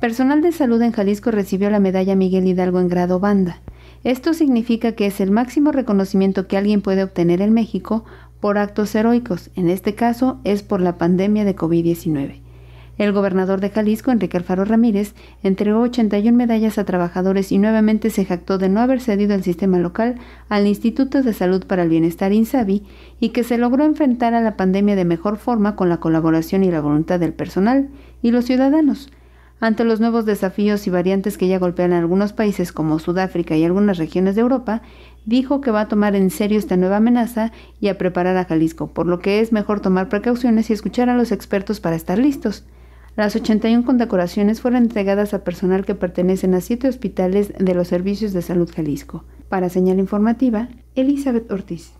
Personal de salud en Jalisco recibió la medalla Miguel Hidalgo en grado banda. Esto significa que es el máximo reconocimiento que alguien puede obtener en México por actos heroicos, en este caso es por la pandemia de COVID-19. El gobernador de Jalisco, Enrique Alfaro Ramírez, entregó 81 medallas a trabajadores y nuevamente se jactó de no haber cedido el sistema local al Instituto de Salud para el Bienestar INSABI y que se logró enfrentar a la pandemia de mejor forma con la colaboración y la voluntad del personal y los ciudadanos, ante los nuevos desafíos y variantes que ya golpean a algunos países como Sudáfrica y algunas regiones de Europa, dijo que va a tomar en serio esta nueva amenaza y a preparar a Jalisco, por lo que es mejor tomar precauciones y escuchar a los expertos para estar listos. Las 81 condecoraciones fueron entregadas a personal que pertenecen a siete hospitales de los Servicios de Salud Jalisco. Para señal informativa, Elizabeth Ortiz.